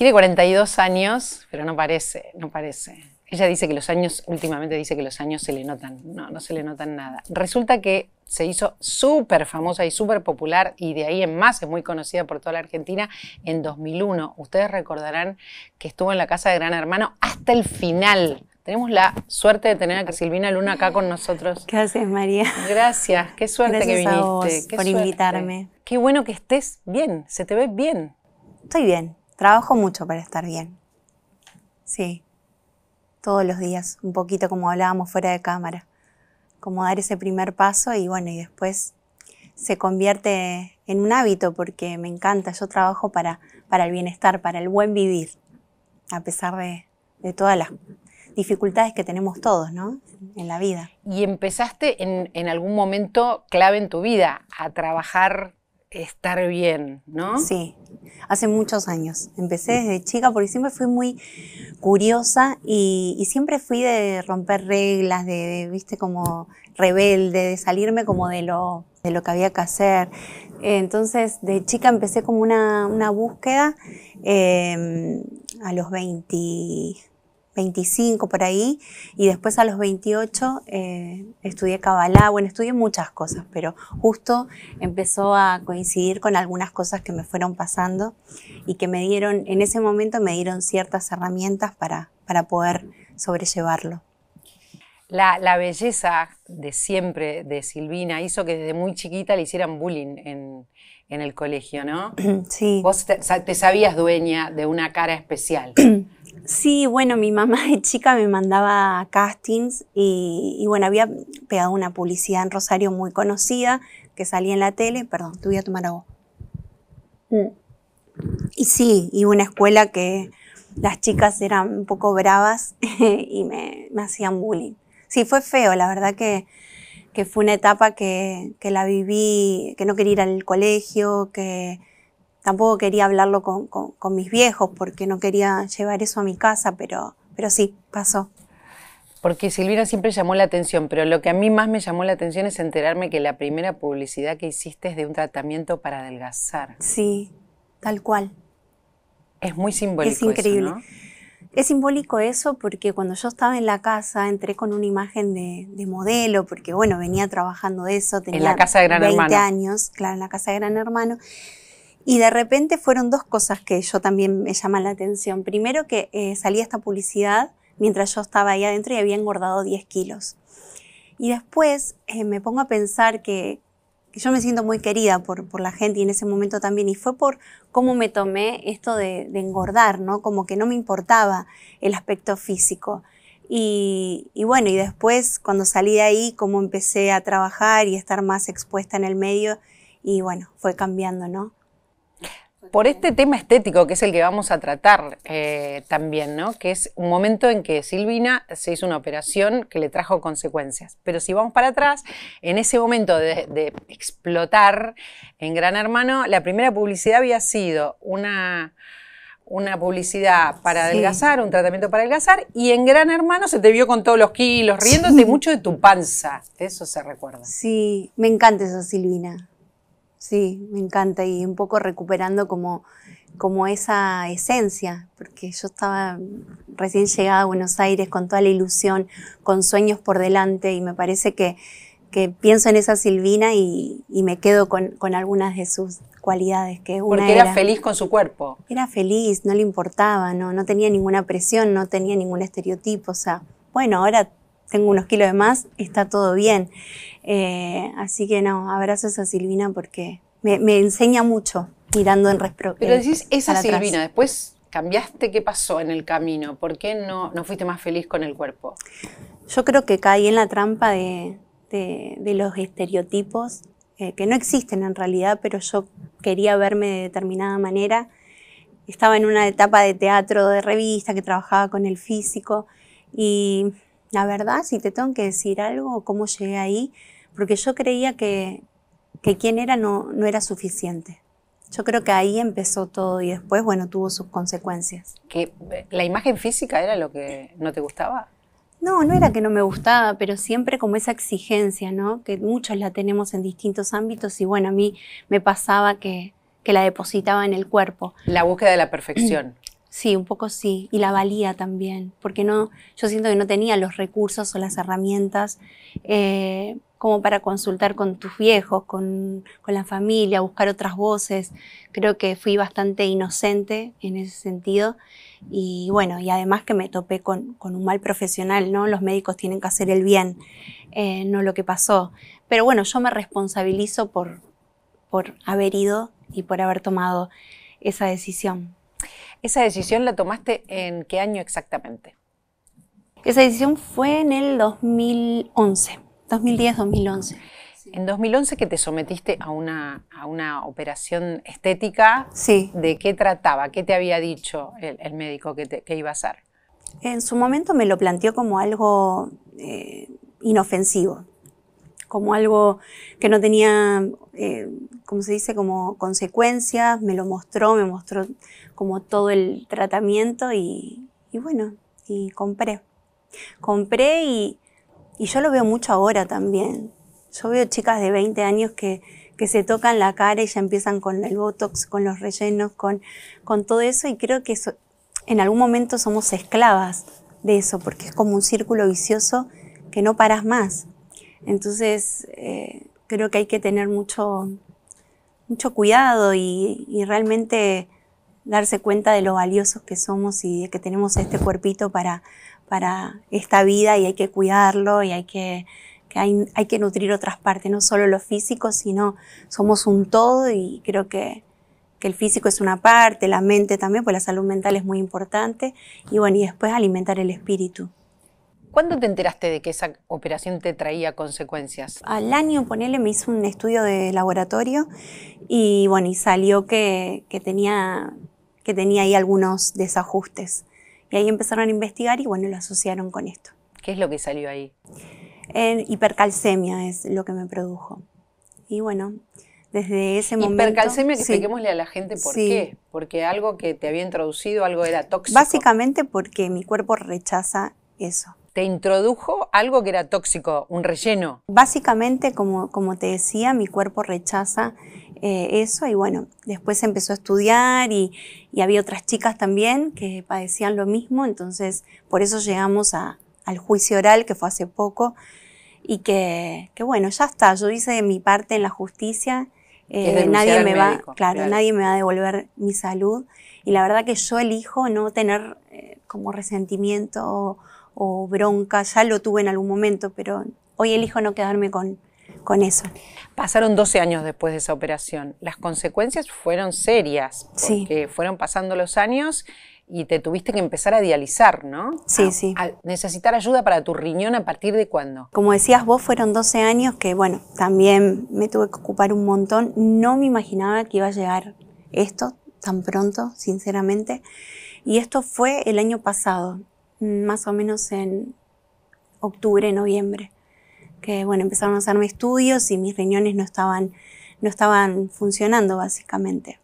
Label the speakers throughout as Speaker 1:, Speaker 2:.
Speaker 1: Tiene 42 años, pero no parece, no parece. Ella dice que los años, últimamente dice que los años se le notan, no, no se le notan nada. Resulta que se hizo súper famosa y súper popular y de ahí en más es muy conocida por toda la Argentina en 2001. Ustedes recordarán que estuvo en la casa de Gran Hermano hasta el final. Tenemos la suerte de tener a Silvina Luna acá con nosotros. Gracias, María. Gracias, qué suerte que viniste. A por invitarme.
Speaker 2: Qué bueno que estés bien, se te ve bien. Estoy bien. Trabajo mucho para estar bien. Sí. Todos los días, un poquito como hablábamos fuera de cámara. Como dar ese primer paso y bueno, y después se convierte en un hábito porque me encanta. Yo trabajo para, para el bienestar, para el buen vivir, a pesar de, todas las dificultades que tenemos todos, ¿no? En la vida. Y empezaste en, en algún momento clave en tu vida a trabajar estar
Speaker 1: bien, ¿no? Sí,
Speaker 2: hace muchos años. Empecé desde chica porque siempre fui muy curiosa y, siempre fui de romper reglas, de, viste, como rebelde, de salirme como de lo, de lo que había que hacer. Entonces, de chica empecé como una, búsqueda em, a los 20 25 por ahí, y después a los 28 eh, estudié Kabbalah, bueno, estudié muchas cosas, pero justo empezó a coincidir con algunas cosas que me fueron pasando y que me dieron, en ese momento me dieron ciertas herramientas para, para poder sobrellevarlo.
Speaker 1: La, la, belleza de siempre de Silvina hizo que desde muy chiquita le hicieran bullying en, en el colegio, ¿no? Sí. Vos te, te sabías dueña de
Speaker 2: una cara especial. Sí, bueno, mi mamá de chica me mandaba castings y, bueno, había pegado una publicidad en Rosario muy conocida que salía en la tele. Perdón, te voy a tomar Y sí, y una escuela que las chicas eran un poco bravas y me, me hacían bullying. Sí, fue feo, la verdad que, que fue una etapa que, que, la viví, que no quería ir al colegio, que tampoco quería hablarlo con, mis viejos porque no quería llevar eso a mi casa, pero, pero sí, pasó.
Speaker 1: Porque Silvina siempre llamó la atención, pero lo que a mí más me llamó la atención es enterarme que la primera publicidad que
Speaker 2: hiciste es de un tratamiento para adelgazar. Sí, tal cual. Es muy simbólico. Es increíble. ¿no? Es simbólico eso porque cuando yo estaba en la casa entré con una imagen de, modelo, porque bueno, venía trabajando de eso, tenía en 20 años, claro, en la casa de Gran Hermano. Y de repente fueron dos cosas que yo también me llaman la atención. Primero que eh, salía esta publicidad mientras yo estaba ahí adentro y había engordado 10 kilos. Y después eh, me pongo a pensar que, yo me siento muy querida por, la gente y en ese momento también. Y fue por cómo me tomé esto de, engordar, ¿no? Como que no me importaba el aspecto físico. Y, y, bueno, y después cuando salí de ahí, cómo empecé a trabajar y estar más expuesta en el medio. Y bueno, fue cambiando, ¿no? por este tema estético que es el que vamos a
Speaker 1: tratar eh, también, ¿no? Que es un momento en que Silvina se hizo una operación que le trajo consecuencias. Pero si vamos para atrás, en ese momento de, explotar en Gran Hermano, la primera publicidad había sido una una publicidad para adelgazar, un tratamiento para adelgazar, y en Gran Hermano se te vio con todos los kilos,
Speaker 2: riéndote mucho
Speaker 1: de tu panza.
Speaker 2: Eso se recuerda. Sí, me encanta eso, Silvina. Sí, me encanta y un poco recuperando como, como esa esencia, porque yo estaba recién llegada a Buenos Aires con toda la ilusión, con sueños por delante y me parece que, que pienso en esa Silvina y, me quedo con, con, algunas de sus cualidades. Que una porque era, feliz con su cuerpo. Era feliz, no le importaba, no, no tenía ninguna presión, no tenía ningún estereotipo, o sea, bueno, ahora tengo unos kilos de más, está todo bien. Eh, así que no, abrazos a Silvina porque me, enseña mucho mirando en respro. Eh, pero decís esa Silvina, después
Speaker 1: cambiaste, ¿qué pasó en el camino? ¿Por qué no, no fuiste más feliz con el cuerpo?
Speaker 2: Yo creo que caí en la trampa de, los estereotipos eh, que no existen en realidad, pero yo quería verme de determinada manera. Estaba en una etapa de teatro, de revista, que trabajaba con el físico y la verdad, si te tengo que decir algo, cómo llegué ahí, porque yo creía que, que quien era no, no era suficiente. Yo creo que ahí empezó todo y después, bueno, tuvo sus consecuencias. ¿Que
Speaker 1: eh, la imagen física era lo que no te gustaba?
Speaker 2: No, no era que no me gustaba, pero siempre como esa exigencia, ¿no? Que muchos la tenemos en distintos ámbitos y bueno, a mí me pasaba que, que la depositaba en el cuerpo. La búsqueda
Speaker 1: de la perfección.
Speaker 2: Sí, un poco sí, y la valía también, porque no, yo siento que no tenía los recursos o las herramientas eh, como para consultar con tus viejos, con, la familia, buscar otras voces. Creo que fui bastante inocente en ese sentido y bueno, y además que me topé con, un mal profesional, ¿no? Los médicos tienen que hacer el bien, eh, no lo que pasó. Pero bueno, yo me responsabilizo por, por haber ido y por haber tomado esa decisión. ¿Esa decisión la tomaste en qué año exactamente? Esa decisión fue en el 2011. 2010-2011. En 2011 que te sometiste a
Speaker 1: una, a una operación estética, sí. ¿de qué trataba? ¿Qué te había dicho el, médico que, iba a hacer?
Speaker 2: En su momento me lo planteó como algo eh, inofensivo, como algo que no tenía, eh, como se dice, como consecuencias, me lo mostró, me mostró como todo el tratamiento y, y bueno, y compré. Compré y y yo lo veo mucho ahora también. Yo veo chicas de 20 años que, se tocan la cara y ya empiezan con el botox, con los rellenos, con, con todo eso. Y creo que en algún momento somos esclavas de eso, porque es como un círculo vicioso que no paras más. Entonces, eh, creo que hay que tener mucho, mucho cuidado y, y, realmente darse cuenta de lo valiosos que somos y de que tenemos este cuerpito para, para esta vida y hay que cuidarlo y hay que, hay, que nutrir otras partes, no solo lo físico, sino somos un todo y creo que, el físico es una parte, la mente también, pues la salud mental es muy importante y bueno, y después alimentar el espíritu.
Speaker 1: ¿Cuándo te enteraste de que esa operación te traía consecuencias?
Speaker 2: Al año, ponele, me hizo un estudio de laboratorio y bueno, y salió que, tenía, que tenía ahí algunos desajustes. Y ahí empezaron a investigar y bueno, lo asociaron con esto. ¿Qué es lo que salió ahí? hipercalcemia es lo que me produjo. Y bueno, desde ese momento. Hipercalcemia, que expliquémosle a la
Speaker 1: gente por qué. Porque algo que te había introducido,
Speaker 2: algo era tóxico. Básicamente porque mi cuerpo rechaza eso. ¿Te introdujo algo que era tóxico, un relleno? Básicamente, como, como te decía, mi cuerpo rechaza eh, eso y bueno, después empezó a estudiar y, había otras chicas también que padecían lo mismo, entonces por eso llegamos a, al juicio oral que fue hace poco y que, bueno, ya está, yo hice mi parte en la justicia, eh, nadie me va, claro, nadie me va a devolver mi salud y la verdad que yo elijo no tener eh, como resentimiento o, o bronca, ya lo tuve en algún momento, pero hoy elijo no quedarme con con eso.
Speaker 1: Pasaron 12 años después de esa operación. Las consecuencias fueron serias, porque fueron pasando los años y te tuviste que empezar a dializar, ¿no? Sí, sí. necesitar ayuda para tu riñón a partir de cuándo?
Speaker 2: Como decías vos, fueron 12 años que, bueno, también me tuve que ocupar un montón. No me imaginaba que iba a llegar esto tan pronto, sinceramente. Y esto fue el año pasado, más o menos en octubre, noviembre que bueno, empezaron a hacerme estudios y mis riñones no estaban, no estaban funcionando básicamente.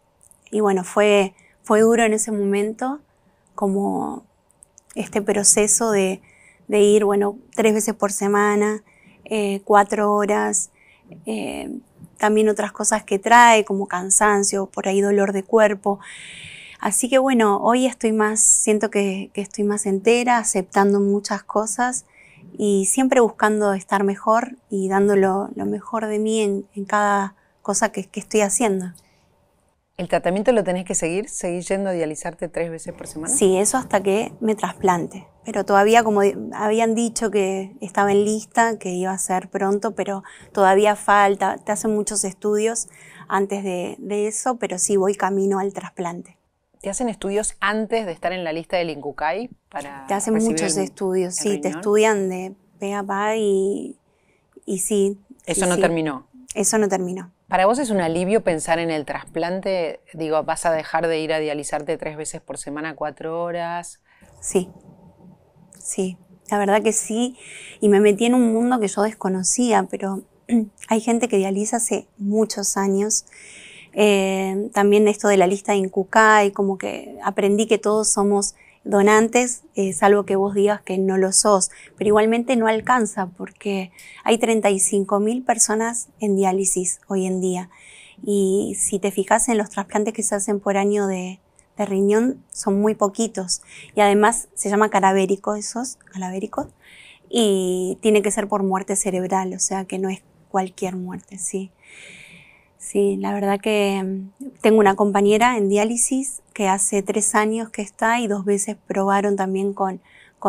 Speaker 2: Y bueno, fue, duro en ese momento como este proceso de, de ir, bueno, tres veces por semana, eh, cuatro horas, eh, también otras cosas que trae como cansancio, por ahí dolor de cuerpo. Así que bueno, hoy estoy más, siento que estoy más entera, aceptando muchas cosas y siempre buscando estar mejor y dándolo lo mejor de mí en, cada cosa que, que, estoy haciendo. ¿El tratamiento lo tenés que seguir? ¿Seguir yendo a dializarte tres veces por semana? Sí, eso hasta que me trasplante. Pero todavía, como habían dicho que estaba en lista, que iba a ser pronto, pero todavía falta. Te hacen muchos estudios antes de, de eso, pero sí voy camino al trasplante. ¿Te hacen estudios antes
Speaker 1: de estar en la lista del INCUCAI? Para te hacen muchos
Speaker 2: estudios, sí, te estudian de pega pa y, y sí. Eso no terminó. Eso no terminó.
Speaker 1: ¿Para vos es un alivio pensar en el trasplante? Digo, vas a dejar de ir a dializarte tres veces por semana,
Speaker 2: cuatro horas. Sí, sí, la verdad que sí. Y me metí en un mundo que yo desconocía, pero hay gente que dializa hace muchos años eh, también esto de la lista de y como que aprendí que todos somos donantes, eh, salvo que vos digas que no lo sos, pero igualmente no alcanza porque hay 35 mil personas en diálisis hoy en día. Y si te fijas en los trasplantes que se hacen por año de, riñón, son muy poquitos. Y además se llama calabérico esos, calabéricos, y tiene que ser por muerte cerebral, o sea que no es cualquier muerte, sí. Sí, la verdad que mm, tengo una compañera en diálisis que hace tres años que está y dos veces probaron también con,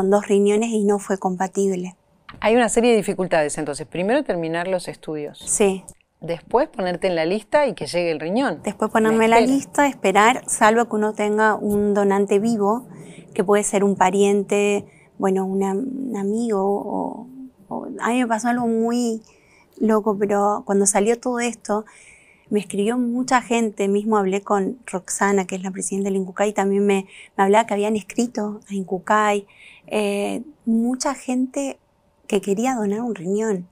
Speaker 2: dos riñones y no fue compatible.
Speaker 1: Hay una serie de dificultades, entonces, primero terminar los estudios. Sí. Después ponerte en la lista
Speaker 2: y que llegue el riñón. Después ponerme en la lista, esperar, salvo que uno tenga un donante vivo, que puede ser un pariente, bueno, un amigo. O, a mí me pasó algo muy loco, pero cuando salió todo esto, me escribió mucha gente, mismo hablé con Roxana, que es la presidenta del Incucay, también me, hablaba que habían escrito a Incucay, eh, mucha gente que quería donar un riñón.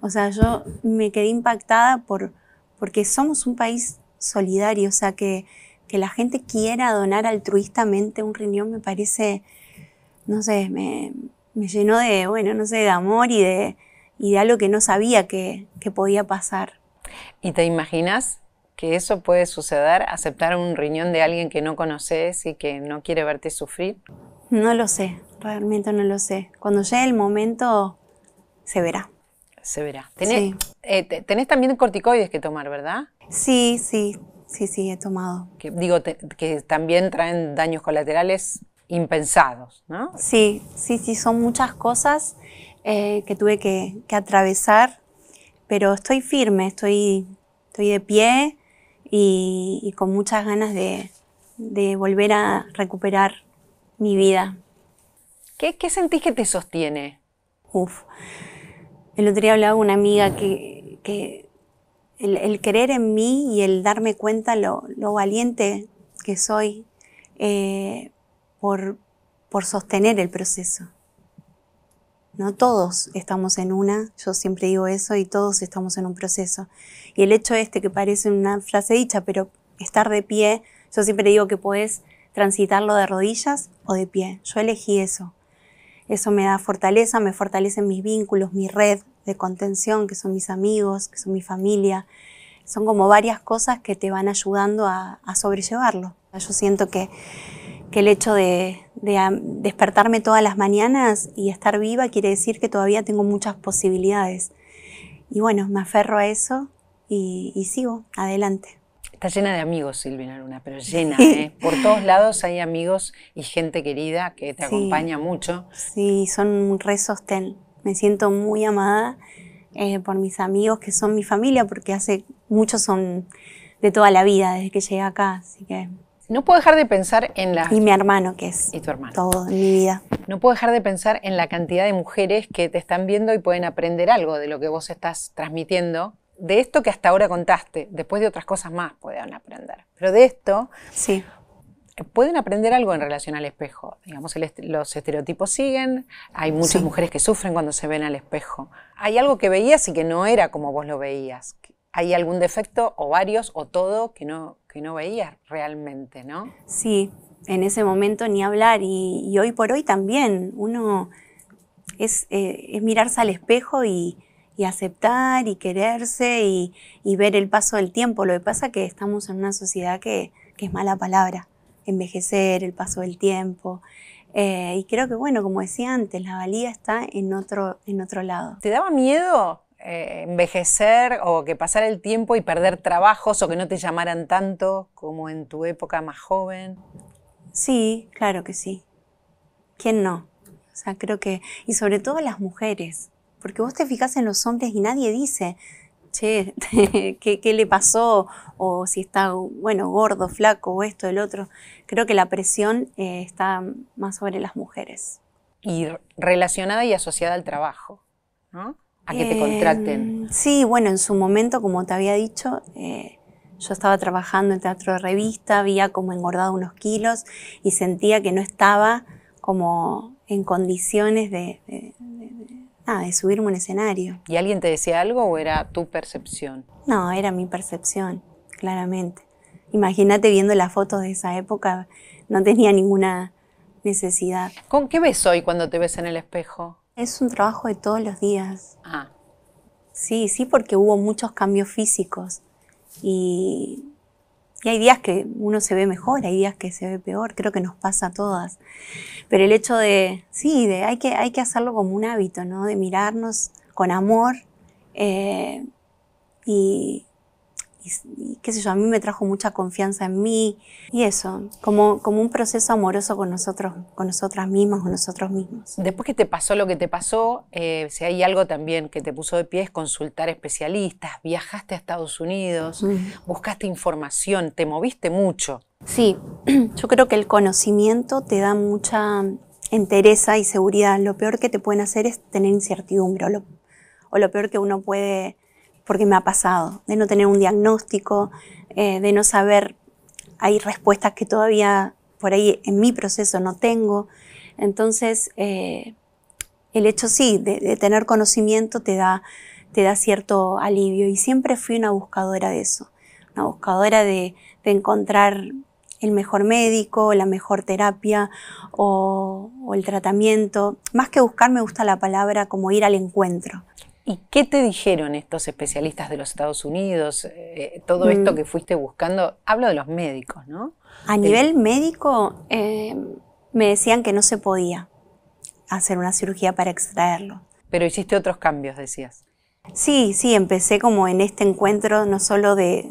Speaker 2: O sea, yo me quedé impactada por, porque somos un país solidario, o sea, que, la gente quiera donar altruistamente un riñón me parece, no sé, me, llenó de, bueno, no sé, de amor y de, y de algo que no sabía que podía pasar. ¿Y te imaginas
Speaker 1: que eso puede suceder, aceptar un riñón de alguien que no conoces y que no quiere verte sufrir?
Speaker 2: No lo sé, realmente no lo sé. Cuando llegue el momento, se verá. Se
Speaker 1: verá. Tenés, eh, tenés también corticoides que tomar, ¿verdad?
Speaker 2: Sí, sí, sí, sí, he tomado.
Speaker 1: digo, que también traen daños colaterales impensados,
Speaker 2: ¿no? Sí, sí, sí, son muchas cosas eh, que tuve que atravesar pero estoy firme, estoy, estoy de pie y, con muchas ganas de, volver a recuperar mi vida. ¿Qué, sentís que te sostiene? Uf, el otro día hablaba una amiga que, el, querer en mí y el darme cuenta lo, valiente que soy eh, por, por sostener el proceso. ¿no? Todos estamos en una, yo siempre digo eso, y todos estamos en un proceso. Y el hecho este que parece una frase dicha, pero estar de pie, yo siempre digo que puedes transitarlo de rodillas o de pie. Yo elegí eso. Eso me da fortaleza, me fortalecen mis vínculos, mi red de contención, que son mis amigos, que son mi familia. Son como varias cosas que te van ayudando a, a sobrellevarlo. Yo siento que que el hecho de, despertarme todas las mañanas y estar viva quiere decir que todavía tengo muchas posibilidades. Y bueno, me aferro a eso y, sigo adelante. Está llena de amigos, Silvina Luna, pero llena, ¿eh? Por todos lados hay
Speaker 1: amigos y gente querida
Speaker 2: que te acompaña mucho. Sí, son un re sostén. Me siento muy amada eh, por mis amigos que son mi familia, porque hace muchos son de toda la vida, desde que llegué acá. Así que no puedo dejar de pensar en la Y mi
Speaker 1: hermano, que es... Y tu hermano. Todo mi vida. No puedo dejar de pensar en la cantidad de mujeres que te están viendo y pueden aprender algo de lo que vos estás transmitiendo. De esto que hasta ahora contaste, después de otras cosas más pueden aprender. Pero de esto... Sí. Pueden aprender algo en relación al espejo. Digamos, los estereotipos siguen, hay muchas mujeres que sufren cuando se ven al espejo. Hay algo que veías y que no era como vos lo veías hay algún defecto o varios o todo que no, que no veías realmente, ¿no?
Speaker 2: Sí, en ese momento ni hablar y, hoy por hoy también uno es, eh, mirarse al espejo y, aceptar y quererse y, ver el paso del tiempo. Lo que pasa es que estamos en una sociedad que, es mala palabra, envejecer, el paso del tiempo. Eh, y creo que, bueno, como decía antes, la valía está en otro, en otro lado. ¿Te daba miedo eh, envejecer o que pasar el tiempo y perder trabajos
Speaker 1: o que no te llamaran tanto como en tu época más joven? Sí,
Speaker 2: claro que sí. ¿Quién no? O sea, creo que, y sobre todo las mujeres, porque vos te fijas en los hombres y nadie dice, che, ¿qué, le pasó? O si está, bueno, gordo, flaco, o esto, el otro. Creo que la presión eh, está más sobre las mujeres. Y relacionada y asociada al trabajo,
Speaker 1: ¿no? a que te contraten? Em,
Speaker 2: sí, bueno, en su momento, como te había dicho, eh, yo estaba trabajando en teatro de revista, había como engordado unos kilos y sentía que no estaba como en condiciones de, de, de subirme un escenario.
Speaker 1: ¿Y alguien te decía algo o era tu percepción?
Speaker 2: No, era mi percepción, claramente. Imagínate viendo las fotos de esa época, no tenía ninguna necesidad.
Speaker 1: ¿Con qué ves hoy cuando te ves en el espejo?
Speaker 2: Es un trabajo de todos los días. Ah. Sí, sí, porque hubo muchos cambios físicos. Y, hay días que uno se ve mejor, hay días que se ve peor, creo que nos pasa a todas. Pero el hecho de, sí, de, hay, que, hay que hacerlo como un hábito, ¿no? De mirarnos con amor eh, y, y, qué sé yo, a mí me trajo mucha confianza en mí y eso, como, como un proceso amoroso con nosotros, con nosotras mismas, con nosotros mismos. Después que te
Speaker 1: pasó lo que te pasó, eh, si hay algo también que te puso de pie es consultar especialistas, viajaste a Estados Unidos, buscaste información, te moviste mucho.
Speaker 2: Sí, yo creo que el conocimiento te da mucha entereza y seguridad. Lo peor que te pueden hacer es tener incertidumbre o lo peor que uno puede porque me ha pasado, de no tener un diagnóstico, eh, de no saber, hay respuestas que todavía por ahí en mi proceso no tengo. Entonces, eh, el hecho sí, de, tener conocimiento te da, cierto alivio y siempre fui una buscadora de eso, una buscadora de, encontrar el mejor médico, la mejor terapia o, el tratamiento. Más que buscar, me gusta la palabra como ir al encuentro. ¿Y qué te dijeron estos
Speaker 1: especialistas de los Estados
Speaker 2: Unidos? Eh, todo esto mm. que
Speaker 1: fuiste buscando, hablo de los médicos, ¿no? A nivel
Speaker 2: médico, eh, me decían que no se podía hacer una cirugía para extraerlo. Pero hiciste otros cambios, decías. Sí, sí, empecé como en este encuentro, no solo de,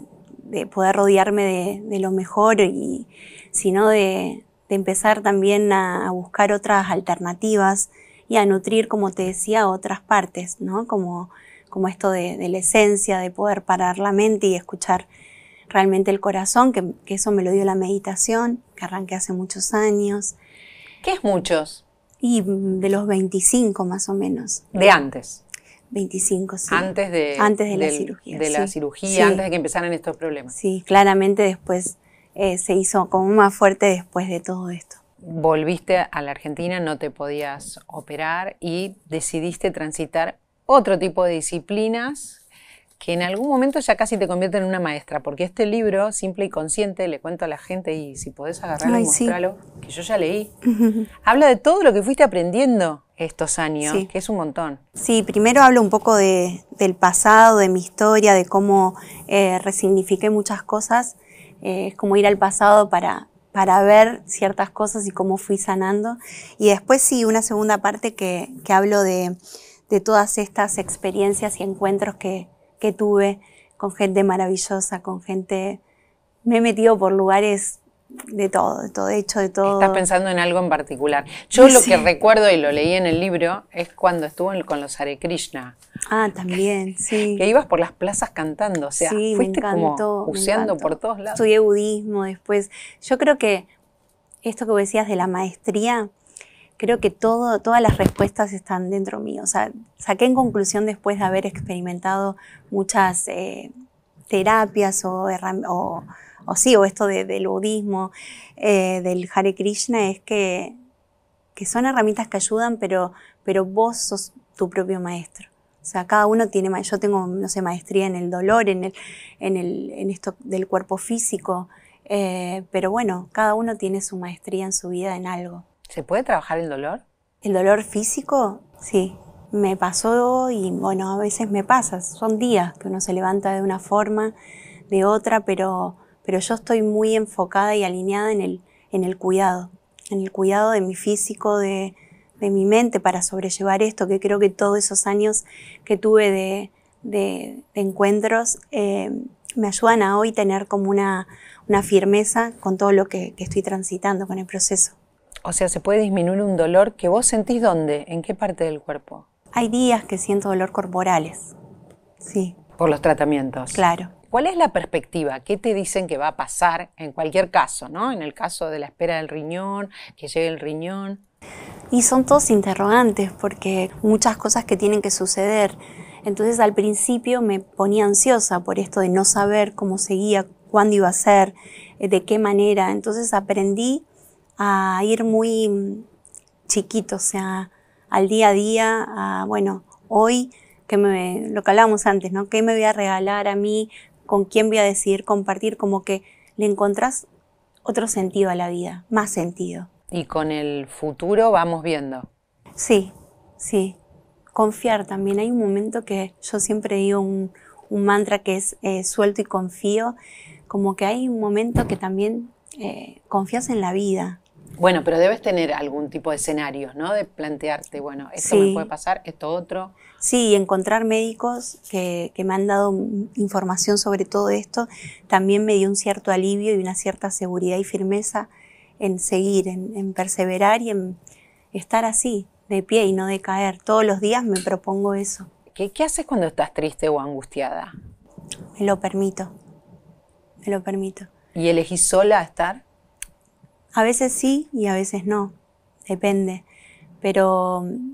Speaker 2: poder rodearme de, lo mejor, y, sino de, empezar también a buscar otras alternativas y a nutrir, como te decía, otras partes, ¿no? Como, como esto de, la esencia, de poder parar la mente y escuchar realmente el corazón, que, eso me lo dio la meditación, que arranqué hace muchos años. ¿Qué es muchos? Y de los 25 más o menos. ¿De antes? 25, sí. Antes de, antes de la cirugía. De la cirugía, antes de que empezaran estos problemas. Sí, claramente después eh, se hizo como más fuerte después de todo esto volviste
Speaker 1: a la Argentina, no te podías operar y decidiste transitar otro tipo de disciplinas que en algún momento ya casi te convierte en una maestra, porque este libro, Simple y Consciente, le cuento a la gente y si podés agarrarlo y mostrarlo, que yo ya
Speaker 2: leí, habla de todo lo que fuiste aprendiendo
Speaker 1: estos años,
Speaker 2: que es un montón. Sí, primero hablo un poco de, del pasado, de mi historia, de cómo eh, resignifiqué muchas cosas. Eh, es como ir al pasado para, para ver ciertas cosas y cómo fui sanando. Y después sí, una segunda parte que, hablo de, todas estas experiencias y encuentros que, que tuve con gente maravillosa, con gente... Me he metido por lugares de todo, de todo hecho, de todo. Estás pensando en algo en particular. Yo lo que
Speaker 1: recuerdo y lo leí en el libro es cuando estuvo con los Hare
Speaker 2: Krishna. Ah, también, sí. Que ibas por las plazas cantando, o sea, fuiste como por todos lados. Estudié budismo después. Yo creo que esto que vos decías de la maestría, creo que todo, todas las respuestas están dentro mío. O sea, saqué en conclusión después de haber experimentado muchas eh, terapias o, herramientas o sí, o esto del budismo, eh, del Hare Krishna, es que, son herramientas que ayudan, pero, pero vos sos tu propio maestro. O sea, cada uno tiene, yo tengo, no sé, maestría en el dolor, en, el, esto del cuerpo físico, eh, pero bueno, cada uno tiene su maestría en su vida en algo. ¿Se puede trabajar el dolor? El dolor físico, sí. Me pasó y bueno, a veces me pasa. Son días que uno se levanta de una forma, de otra, pero pero yo estoy muy enfocada y alineada en el, en el cuidado, en el cuidado de mi físico, de, mi mente para sobrellevar esto, que creo que todos esos años que tuve de, encuentros eh, me ayudan a hoy tener como una, firmeza con todo lo que, que, estoy transitando, con el proceso. O sea, se puede disminuir un dolor que vos sentís dónde, en qué parte del cuerpo. Hay días que
Speaker 1: siento dolor corporales, sí. Por los tratamientos. Claro. ¿Cuál es la perspectiva? ¿Qué te dicen que va a pasar en cualquier caso, ¿no? En el caso de la espera del riñón, que
Speaker 2: llegue el riñón. Y son todos interrogantes porque muchas cosas que tienen que suceder. Entonces al principio me ponía ansiosa por esto de no saber cómo seguía, cuándo iba a ser, eh, de qué manera. Entonces aprendí a ir muy mm, chiquito, o sea, al día a día, bueno, hoy que lo que hablábamos antes, ¿no? ¿Qué me voy a regalar a mí? con quién voy a decidir compartir, como que le encontrás otro sentido a la vida, más sentido. Y
Speaker 1: con el futuro vamos viendo.
Speaker 2: Sí, sí. Confiar también. Hay un momento que yo siempre digo un, mantra que es eh, suelto y confío. Como que hay un momento que también eh, confías en la vida,
Speaker 1: bueno, pero debes tener algún tipo de escenarios, ¿no? De plantearte, bueno, esto me puede pasar, esto otro.
Speaker 2: Sí, encontrar médicos que, me han dado información sobre todo esto también me dio un cierto alivio y una cierta seguridad y firmeza en seguir, en, perseverar y en estar así, de pie y no de caer. Todos los días me propongo eso. ¿Qué, haces cuando estás triste o angustiada? Me lo permito, me lo permito. ¿Y
Speaker 1: elegís sola
Speaker 2: estar? A veces sí y a veces no, depende. Pero mm,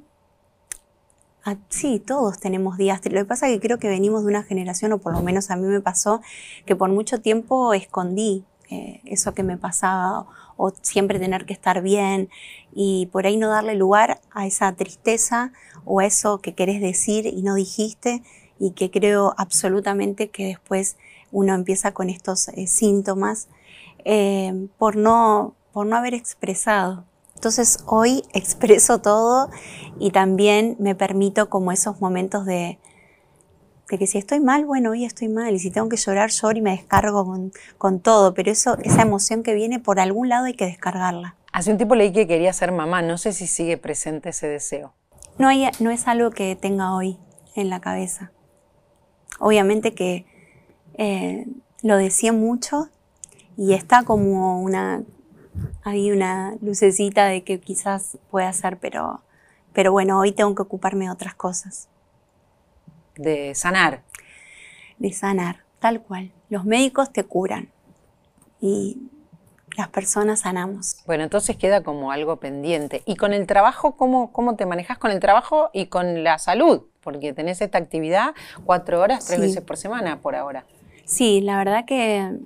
Speaker 2: ah, sí, todos tenemos días. Lo que pasa es que creo que venimos de una generación, o por lo menos a mí me pasó, que por mucho tiempo escondí eh, eso que me pasaba o, siempre tener que estar bien y por ahí no darle lugar a esa tristeza o eso que querés decir y no dijiste y que creo absolutamente que después uno empieza con estos eh, síntomas eh, por no por no haber expresado. Entonces hoy expreso todo y también me permito como esos momentos de, que si estoy mal, bueno, hoy estoy mal, y si tengo que llorar, lloro y me descargo con, todo, pero eso, esa emoción que viene por algún lado hay que descargarla. Hace un tiempo leí
Speaker 1: que quería ser mamá, no sé si sigue presente ese deseo.
Speaker 2: No, no es algo que tenga hoy en la cabeza. Obviamente que eh, lo decía mucho y está como una, hay una lucecita de que quizás pueda ser, pero, pero bueno, hoy tengo que ocuparme de otras cosas. De sanar. De sanar, tal cual. Los médicos te curan y las personas sanamos. Bueno, entonces queda como
Speaker 1: algo pendiente. ¿Y con el trabajo, cómo, cómo te manejas con el trabajo y con la salud? Porque tenés esta actividad cuatro horas, tres veces por semana por ahora.
Speaker 2: Sí, la verdad que,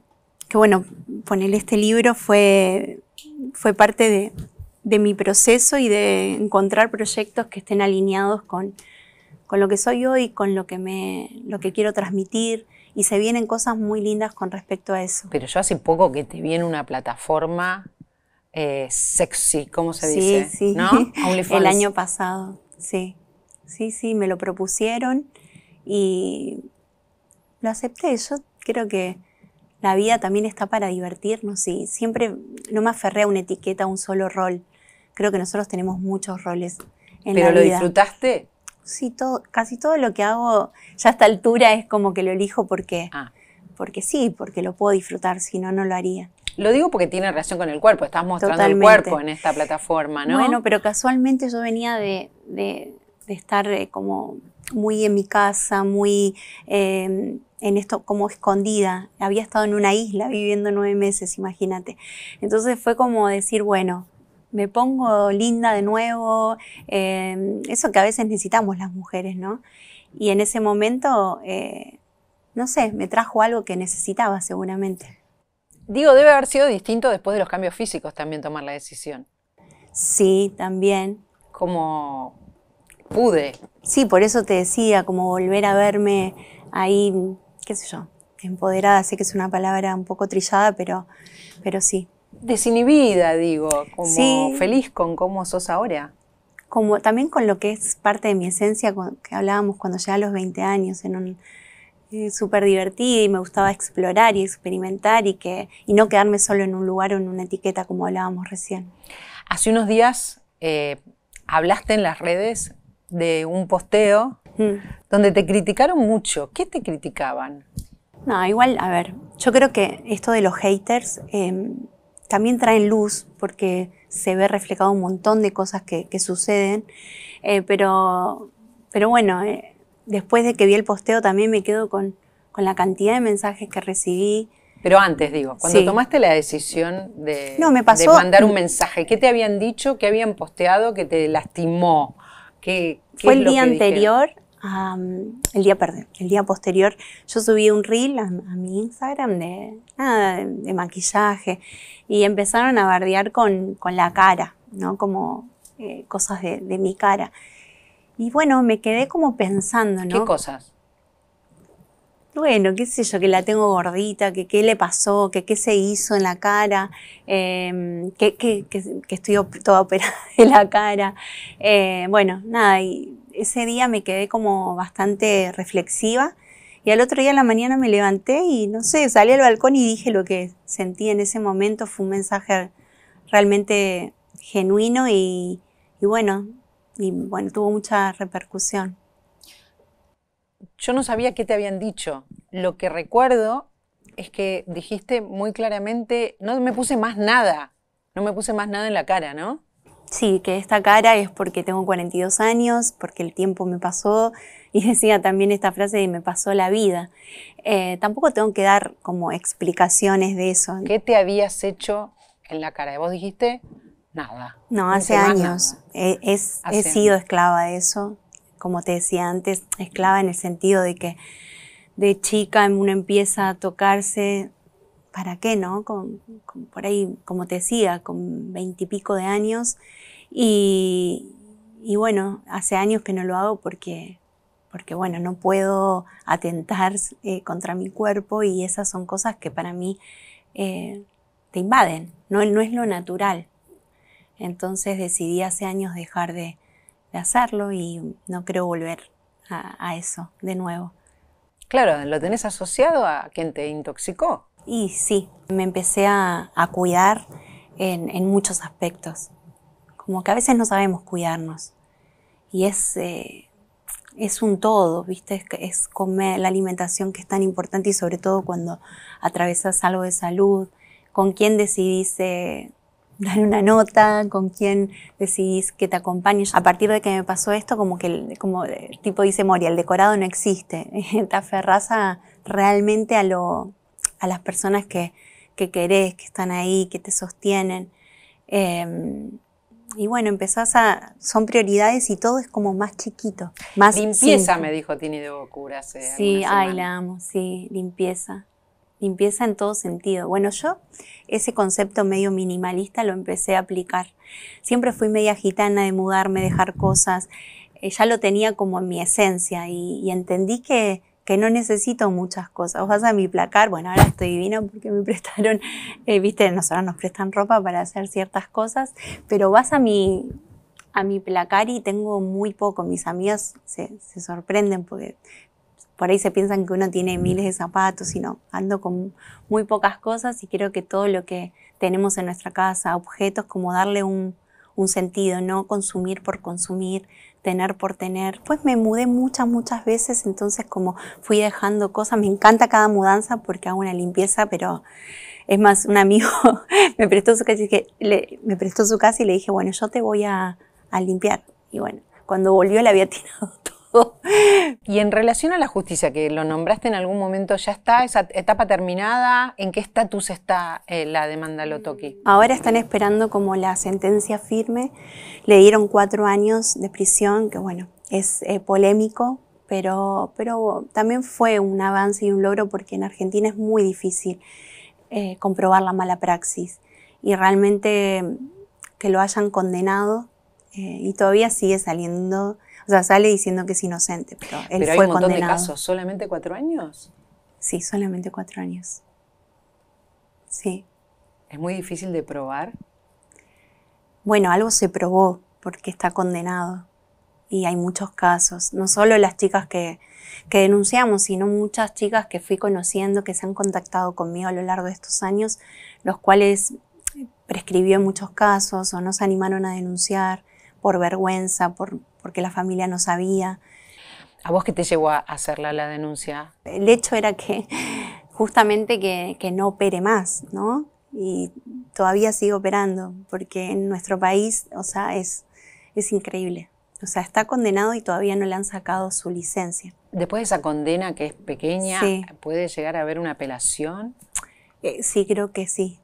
Speaker 2: que bueno, ponerle este libro fue fue parte de, mi proceso y de encontrar proyectos que estén alineados con, con lo que soy hoy, con lo que, me, lo que quiero transmitir. Y se vienen cosas muy lindas con respecto a eso.
Speaker 1: Pero yo hace poco que te viene una plataforma eh, sexy, ¿cómo se sí, dice? Sí, ¿No? El año
Speaker 2: pasado, sí. Sí, sí, me lo propusieron y lo acepté. Yo creo que la vida también está para divertirnos y siempre no me aferré a una etiqueta, a un solo rol. Creo que nosotros tenemos muchos roles en ¿Pero lo disfrutaste? Sí, todo, casi todo lo que hago ya a esta altura es como que lo elijo porque, ah. porque sí, porque lo puedo disfrutar, si no, no lo haría.
Speaker 1: Lo digo porque tiene relación con el cuerpo, estás mostrando el cuerpo en esta
Speaker 2: plataforma, ¿no? Bueno, pero casualmente yo venía de, de estar eh, como muy en mi casa, muy em, en esto como escondida. Había estado en una isla viviendo nueve meses, imagínate. Entonces fue como decir, bueno, me pongo linda de nuevo, em, eso que a veces necesitamos las mujeres, ¿no? Y en ese momento, eh, no sé, me trajo algo que necesitaba seguramente. Digo, debe haber sido distinto después de los cambios físicos también tomar la decisión. Sí, también. Como pude. Sí, por eso te decía, como volver a verme ahí, qué sé yo, empoderada, sé que es una palabra un poco trillada, pero, pero sí. Desinhibida, digo, como feliz con cómo sos ahora. Como también con lo que es parte de mi esencia, que hablábamos cuando llegué a los 20 años, en un eh, súper divertida y me gustaba explorar y experimentar y, que, no quedarme solo en un lugar o en una etiqueta como hablábamos recién. Hace unos días eh, hablaste en las redes de un posteo
Speaker 1: mm. donde te criticaron mucho. ¿Qué te criticaban?
Speaker 2: No, igual, a ver, yo creo que esto de los haters em, también traen luz porque se ve reflejado un montón de cosas que, suceden, eh, pero, pero bueno, eh, después de que vi el posteo también me quedo con, la cantidad de mensajes que recibí, pero antes, digo, cuando tomaste la decisión de, de, mandar un mensaje, ¿qué te habían dicho, qué habían posteado que te lastimó? Fue el día anterior, el día, perdón, el día posterior, yo subí un reel a, mi Instagram de, maquillaje y empezaron a bardear con, la cara, ¿no? Como eh, cosas de, de mi cara. Y bueno, me quedé como pensando, ¿no? ¿Qué cosas? bueno, qué sé yo, que la tengo gordita, que qué le pasó, que qué se hizo en la cara, em, que, que, estoy toda operada en la cara. Eh, bueno, nada, y ese día me quedé como bastante reflexiva y al otro día en la mañana me levanté y no sé, salí al balcón y dije lo que sentí en ese momento, fue un mensaje realmente genuino y bueno, y bueno, tuvo mucha repercusión yo no sabía qué te habían dicho. Lo que recuerdo es que
Speaker 1: dijiste muy claramente, no me puse más nada, no me puse más nada en la cara,
Speaker 2: ¿no? Sí, que esta cara es porque tengo 42 años, porque el tiempo me pasó y decía también esta frase de me pasó la vida. Eh, tampoco tengo que dar como explicaciones de eso. ¿Qué
Speaker 1: te habías hecho
Speaker 2: en la cara? Vos dijiste nada.
Speaker 1: No, hace años.
Speaker 2: Eh, he, sido esclava de eso como te decía antes, esclava en el sentido de que de chica uno empieza a tocarse, ¿para qué, no? por ahí, como te decía, con veintipico de años. Y, bueno, hace años que no lo hago porque, porque bueno, no puedo atentar eh, contra mi cuerpo y esas son cosas que para mí eh, te invaden, no, no es lo natural. Entonces decidí hace años dejar de, hacerlo y no creo volver a, eso de nuevo. Claro, lo tenés asociado a quien te intoxicó. Y sí, me empecé a, cuidar en, muchos aspectos. Como que a veces no sabemos cuidarnos. Y es, eh, es un todo, ¿viste? Es, comer la alimentación que es tan importante y sobre todo cuando atravesas algo de salud, con quién decidís dar una nota, con quién decidís que te acompañe. A partir de que me pasó esto, como que como tipo dice Moria, el decorado no existe. Te aferras realmente a, lo, a las personas que, que querés, que están ahí, que te sostienen. Em, y bueno, empezás a. Son prioridades y todo es como más chiquito. Más limpieza, me
Speaker 1: dijo Tini de Bocura hace. Sí, ay, la
Speaker 2: amo, sí, limpieza limpieza en todo sentido. Bueno, yo ese concepto medio minimalista lo empecé a aplicar. Siempre fui media gitana de mudarme, dejar cosas. Eh, ya lo tenía como en mi esencia y, entendí que, que, no necesito muchas cosas. vas a mi placar, bueno, ahora estoy divino porque me prestaron, eh, viste, nosotros nos prestan ropa para hacer ciertas cosas, pero vas a mi, a mi placar y tengo muy poco. Mis amigos se, se sorprenden porque por ahí se piensan que uno tiene miles de zapatos, sino ando con muy pocas cosas y creo que todo lo que tenemos en nuestra casa, objetos, como darle un, sentido, no consumir por consumir, tener por tener. Pues me mudé muchas, muchas veces, entonces como fui dejando cosas, me encanta cada mudanza porque hago una limpieza, pero es más, un amigo me prestó su casa y, le, prestó su casa y le dije, bueno, yo te voy a, limpiar. Y bueno, cuando volvió la había tirado todo
Speaker 1: Y en relación a la justicia, que lo nombraste en algún momento, ¿ya está esa etapa terminada? ¿En qué estatus está eh, la demanda Lotoqui? Ahora están
Speaker 2: esperando como la sentencia firme. Le dieron cuatro años de prisión, que bueno, es eh, polémico, pero, pero también fue un avance y un logro porque en Argentina es muy difícil eh, comprobar la mala praxis. Y realmente que lo hayan condenado y todavía sigue saliendo o sea, sale diciendo que es inocente, pero él pero fue hay un montón de casos,
Speaker 1: ¿solamente cuatro años?
Speaker 2: Sí, solamente cuatro años. Sí.
Speaker 1: ¿Es muy difícil de probar?
Speaker 2: Bueno, algo se probó porque está condenado y hay muchos casos, no solo las chicas que, que, denunciamos, sino muchas chicas que fui conociendo, que se han contactado conmigo a lo largo de estos años, los cuales prescribió en muchos casos o no se animaron a denunciar por vergüenza, por, porque la familia no sabía. ¿A vos qué te llevó a hacerla la denuncia? El hecho era que justamente que, no opere más, ¿no? Y todavía sigue operando, porque en nuestro país, o sea, es, es increíble. O sea, está condenado y todavía no le han sacado su licencia.
Speaker 1: Después de esa condena que es pequeña, ¿puede llegar a haber una apelación?
Speaker 2: Eh, sí, creo que sí.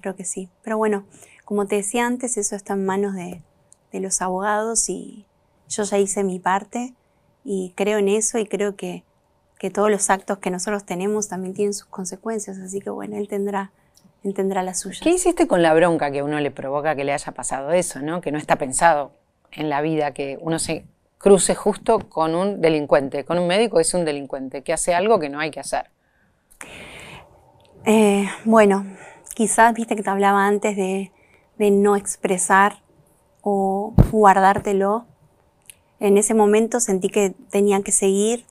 Speaker 2: Creo que sí. Pero bueno, como te decía antes, eso está en manos de, de los abogados y yo ya hice mi parte y creo en eso y creo que, que todos los actos que nosotros tenemos también tienen sus consecuencias, así que bueno, él tendrá, tendrá la suya. ¿Qué hiciste
Speaker 1: con la bronca que uno le provoca que le haya pasado eso, ¿no? que no está pensado en la vida, que uno se cruce justo con un delincuente, con un médico es un delincuente, que hace algo que no hay que hacer?
Speaker 2: Eh, bueno, quizás viste que te hablaba antes de, de no expresar o guardártelo. En ese momento sentí que tenía que seguir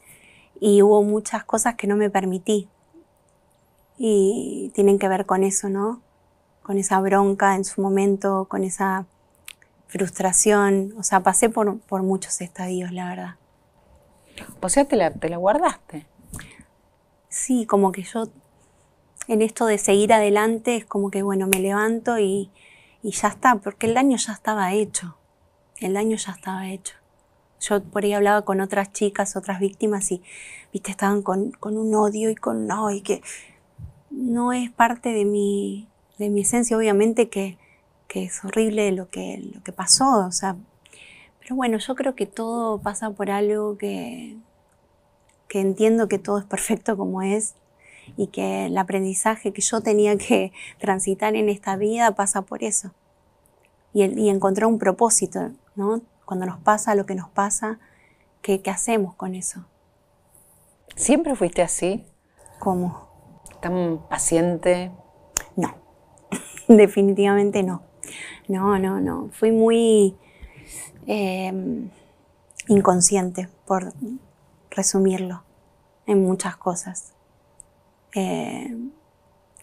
Speaker 2: y hubo muchas cosas que no me permití. Y tienen que ver con eso, ¿no? Con esa bronca en su momento, con esa frustración. O sea, pasé por, por muchos estadios, la verdad. O sea, te te la guardaste. Sí, como que yo en esto de seguir adelante es como que, bueno, me levanto y, y ya está, porque el daño ya estaba hecho. El daño ya estaba hecho. Yo por ahí hablaba con otras chicas, otras víctimas y, viste, estaban con, con un odio y con, no, y que no es parte de mi, de mi esencia, obviamente que, que es horrible lo que, lo que pasó, o sea, pero bueno, yo creo que todo pasa por algo que, que entiendo que todo es perfecto como es y que el aprendizaje que yo tenía que transitar en esta vida pasa por eso. Y, encontrar un propósito, ¿no? Cuando nos pasa lo que nos pasa, ¿qué, hacemos con eso? ¿Siempre fuiste así? ¿Cómo? ¿Tan paciente? No, definitivamente no. No, no, no. Fui muy em, inconsciente, por resumirlo, en muchas cosas. Eh,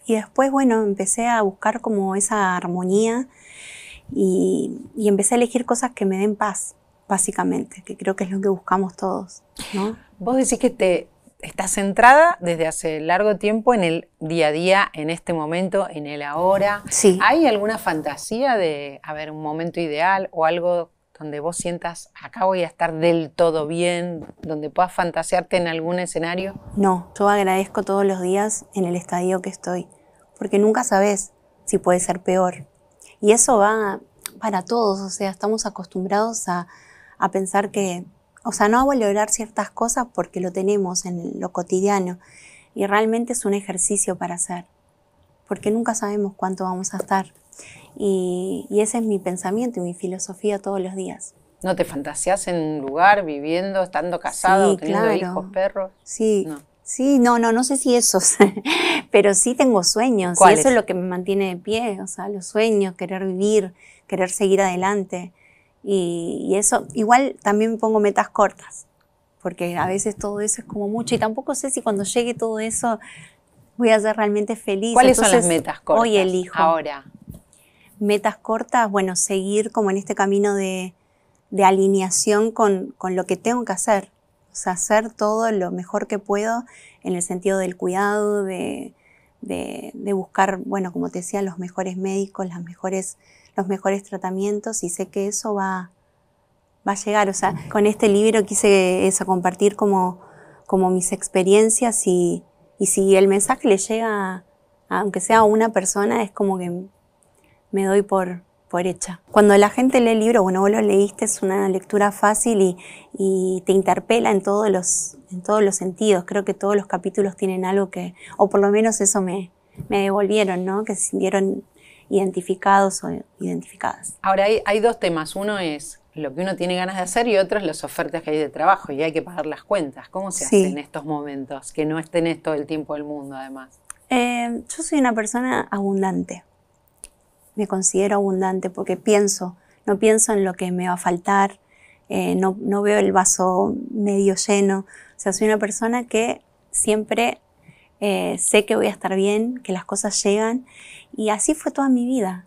Speaker 2: y después, bueno, empecé a buscar como esa armonía y, empecé a elegir cosas que me den paz, básicamente, que creo que es lo que buscamos todos. ¿no?
Speaker 1: Vos decís que te estás centrada desde hace largo tiempo en el día a día, en este momento, en el ahora. Sí. ¿Hay alguna fantasía de, haber un momento ideal o algo donde vos sientas, acá voy a estar del todo bien, donde puedas fantasearte en algún escenario?
Speaker 2: No, yo agradezco todos los días en el estadio que estoy, porque nunca sabes si puede ser peor. Y eso va para todos, o sea, estamos acostumbrados a, a pensar que, o sea, no a valorar ciertas cosas porque lo tenemos en lo cotidiano. Y realmente es un ejercicio para hacer, porque nunca sabemos cuánto vamos a estar. Y, ese es mi pensamiento y mi filosofía todos los días.
Speaker 1: ¿No te fantaseas en un lugar, viviendo, estando
Speaker 2: casado, teniendo hijos, perros? Sí. No. Sí, no, no, no sé si eso, pero sí tengo sueños y eso es? lo que me mantiene de pie, o sea, los sueños, querer vivir, querer seguir adelante y, eso, igual también pongo metas cortas, porque a veces todo eso es como mucho y tampoco sé si cuando llegue todo eso voy a ser realmente feliz. ¿Cuáles son las metas cortas? Hoy elijo. Ahora metas cortas, bueno, seguir como en este camino de, de alineación con, con, lo que tengo que hacer. O sea, hacer todo lo mejor que puedo en el sentido del cuidado, de, de, buscar, bueno, como te decía, los mejores médicos, las mejores, los mejores tratamientos y sé que eso va, va a llegar. O sea, con este libro quise eso, compartir como, como mis experiencias y, y si el mensaje le llega, aunque sea a una persona, es como que me doy por, por hecha. Cuando la gente lee el libro, bueno, vos lo leíste, es una lectura fácil y, te interpela en todos, los, en todos los sentidos. Creo que todos los capítulos tienen algo que, o por lo menos eso me, me devolvieron, ¿no? Que se sintieron identificados o identificadas.
Speaker 1: Ahora hay, dos temas. Uno es lo que uno tiene ganas de hacer y otro es las ofertas que hay de trabajo y hay que pagar las cuentas. ¿Cómo se hace en estos momentos? Que no estén todo el tiempo del mundo además.
Speaker 2: Eh, yo soy una persona abundante me considero abundante porque pienso, no pienso en lo que me va a faltar, eh, no, veo el vaso medio lleno. O sea, soy una persona que siempre eh, sé que voy a estar bien, que las cosas llegan y así fue toda mi vida.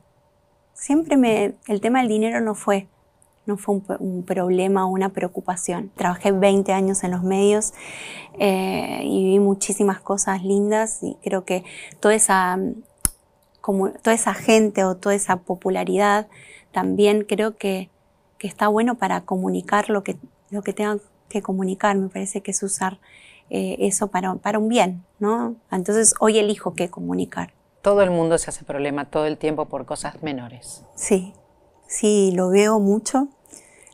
Speaker 2: Siempre me, el tema del dinero no fue, no fue un, problema una preocupación. Trabajé 20 años en los medios eh, y vi muchísimas cosas lindas y creo que toda esa toda esa gente o toda esa popularidad, también creo que, está bueno para comunicar lo que, lo que tengan que comunicar. Me parece que es usar eh, eso para, un bien, ¿no? Entonces hoy elijo qué comunicar.
Speaker 1: Todo el mundo se hace problema todo el tiempo por cosas menores.
Speaker 2: Sí, sí, lo veo mucho,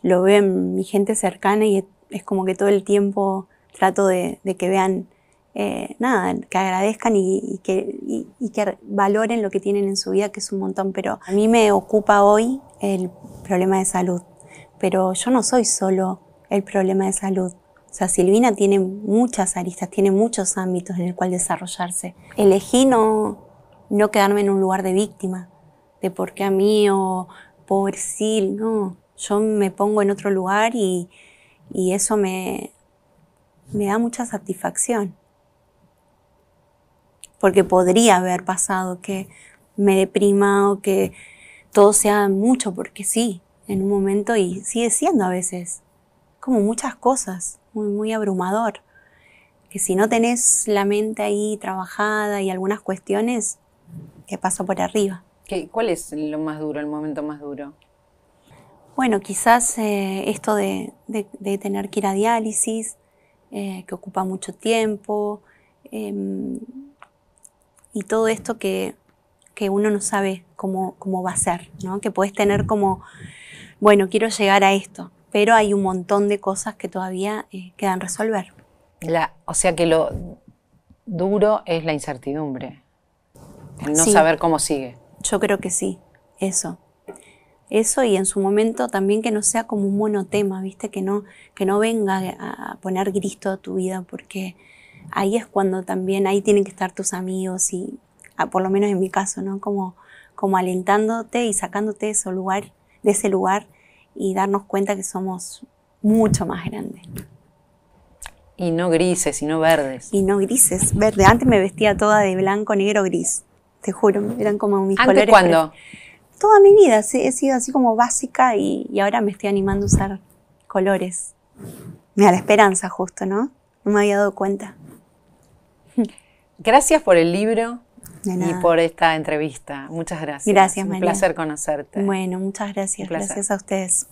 Speaker 2: lo veo mi gente cercana y es como que todo el tiempo trato de que vean eh, nada, que agradezcan y, que, y, que valoren lo que tienen en su vida, que es un montón. Pero a mí me ocupa hoy el problema de salud. Pero yo no soy solo el problema de salud. O sea, Silvina tiene muchas aristas, tiene muchos ámbitos en el cual desarrollarse. Elegí no, no quedarme en un lugar de víctima, de por qué a mí o por Sil, no. Yo me pongo en otro lugar y, y eso me, me da mucha satisfacción porque podría haber pasado que me deprima o que todo sea mucho porque sí, en un momento y sigue siendo a veces como muchas cosas, muy, muy abrumador. Que si no tenés la mente ahí trabajada y algunas cuestiones, que pasa por arriba.
Speaker 1: ¿Cuál es lo más duro, el momento más duro?
Speaker 2: Bueno, quizás eh, esto de, tener que ir a diálisis, eh, que ocupa mucho tiempo, em, y todo esto que, uno no sabe cómo, cómo va a ser, ¿no? que puedes tener como, bueno, quiero llegar a esto, pero hay un montón de cosas que todavía eh, quedan resolver.
Speaker 1: o sea que lo
Speaker 2: duro es la incertidumbre, el no saber cómo sigue. Yo creo que sí, eso. Eso y en su momento también que no sea como un monotema, ¿viste? Que no, que no venga a poner Cristo a tu vida, porque ahí es cuando también, ahí tienen que estar tus amigos y, ah, por lo menos en mi caso, ¿no? Como, como alentándote y sacándote de, ese lugar, de ese lugar y darnos cuenta que somos mucho más grandes. Y no grises, y no verdes. Y no grises, verde. Antes me vestía toda de blanco, negro, gris. Te juro, eran como mis ¿Antes colores. cuándo? Toda mi vida he sido así como básica y, y ahora me estoy animando a usar colores. Mira, la esperanza justo, ¿no? No me había dado cuenta.
Speaker 1: Gracias por el libro y por esta entrevista. Muchas gracias. Gracias, Un placer conocerte.
Speaker 2: Bueno, muchas gracias. Gracias a ustedes.